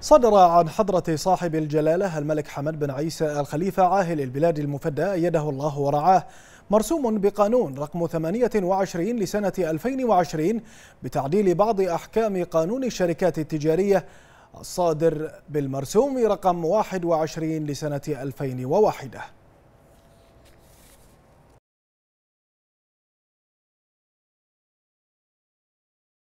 صدر عن حضرة صاحب الجلالة الملك حمد بن عيسى الخليفة عاهل البلاد المفدى أيده الله ورعاه مرسوم بقانون رقم 28 لسنة 2020 بتعديل بعض أحكام قانون الشركات التجارية الصادر بالمرسوم رقم 21 لسنة 2001